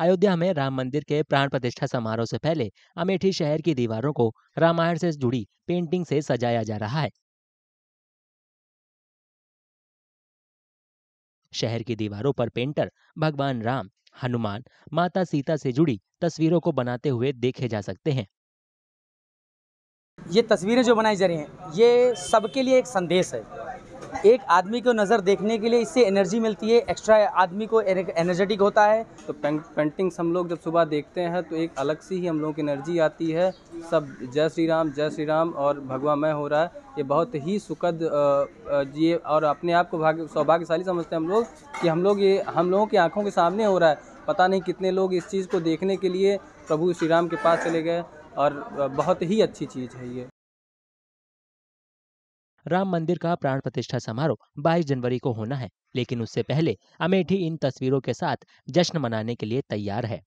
अयोध्या में राम मंदिर के प्राण प्रतिष्ठा समारोह से पहले अमेठी शहर की दीवारों को रामायण से जुड़ी पेंटिंग से सजाया जा रहा है शहर की दीवारों पर पेंटर भगवान राम हनुमान माता सीता से जुड़ी तस्वीरों को बनाते हुए देखे जा सकते हैं ये तस्वीरें जो बनाई जा रही हैं ये सबके लिए एक संदेश है एक आदमी को नज़र देखने के लिए इससे एनर्जी मिलती है एक्स्ट्रा आदमी को एनर्जेटिक होता है तो पेंटिंग्स हम लोग जब सुबह देखते हैं तो एक अलग सी ही हम लोगों की एनर्जी आती है सब जय श्री राम जय श्री राम और भगवामय हो रहा है ये बहुत ही सुखद ये और अपने आप को भाग्य सौभाग्यशाली समझते हैं हम लोग कि हम लोग ये हम लोगों की आँखों के सामने हो रहा है पता नहीं कितने लोग इस चीज़ को देखने के लिए प्रभु श्री राम के पास चले गए और बहुत ही अच्छी चीज़ है ये राम मंदिर का प्राण प्रतिष्ठा समारोह 22 जनवरी को होना है लेकिन उससे पहले अमेठी इन तस्वीरों के साथ जश्न मनाने के लिए तैयार है